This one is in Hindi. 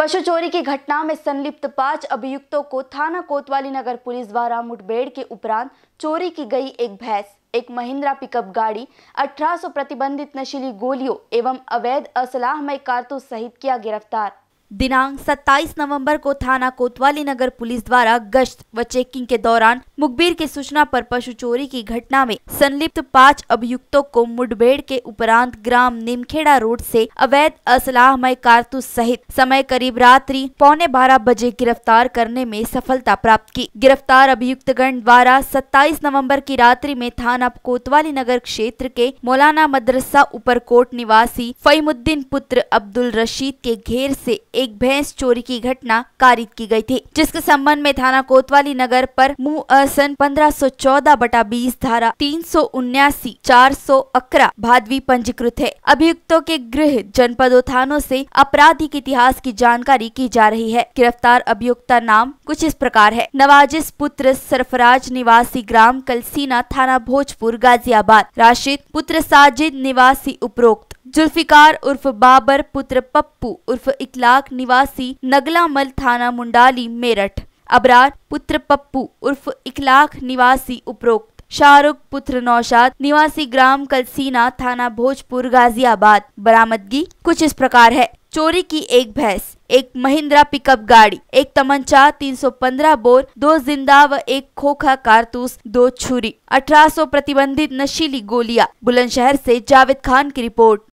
पशु चोरी की घटना में संलिप्त पांच अभियुक्तों को थाना कोतवाली नगर पुलिस द्वारा मुठभेड़ के उपरांत चोरी की गई एक भैंस एक महिंद्रा पिकअप गाड़ी 1800 प्रतिबंधित नशीली गोलियों एवं अवैध असलाहमय कारतूस सहित किया गिरफ्तार दिनांक 27 नवंबर को थाना कोतवाली नगर पुलिस द्वारा गश्त व चेकिंग के दौरान मुखबिर की सूचना पर पशु चोरी की घटना में संलिप्त पांच अभियुक्तों को मुठभेड़ के उपरांत ग्राम निमखेड़ा रोड से अवैध असलाहमय कारतूस सहित समय करीब रात्रि पौने बारह बजे गिरफ्तार करने में सफलता प्राप्त की गिरफ्तार अभियुक्तगण द्वारा सत्ताईस नवम्बर की रात्रि में थाना कोतवाली नगर क्षेत्र के मौलाना मदरसा ऊपर निवासी फईमुद्दीन पुत्र अब्दुल रशीद के घेर ऐसी एक भैंस चोरी की घटना कारित की गई थी जिसके संबंध में थाना कोतवाली नगर पर असन पंद्रह सौ चौदह बटा बीस धारा तीन सौ उन्यासी चार सौ भादवी पंजीकृत है अभियुक्तों के गृह जनपदों थानों से आपराधिक इतिहास की जानकारी की जा रही है गिरफ्तार अभियुक्ता नाम कुछ इस प्रकार है नवाजिस पुत्र सरफराज निवासी ग्राम कलसीना थाना भोजपुर गाजियाबाद राशिद पुत्र साजिद निवासी उपरोक्त जुल्फिकार उर्फ बाबर पुत्र पप्पू उर्फ इकलाक निवासी नगलामल थाना मुंडाली मेरठ अबरार पुत्र पप्पू उर्फ इकलाक निवासी उपरोक्त शाहरुख पुत्र नौशाद निवासी ग्राम कलसीना थाना भोजपुर गाजियाबाद बरामदगी कुछ इस प्रकार है चोरी की एक भैंस एक महिंद्रा पिकअप गाड़ी एक तमंचा 315 बोर दो जिंदा व एक खोखा कारतूस दो छुरी 1800 प्रतिबंधित नशीली गोलियां बुलंदशहर से जावेद खान की रिपोर्ट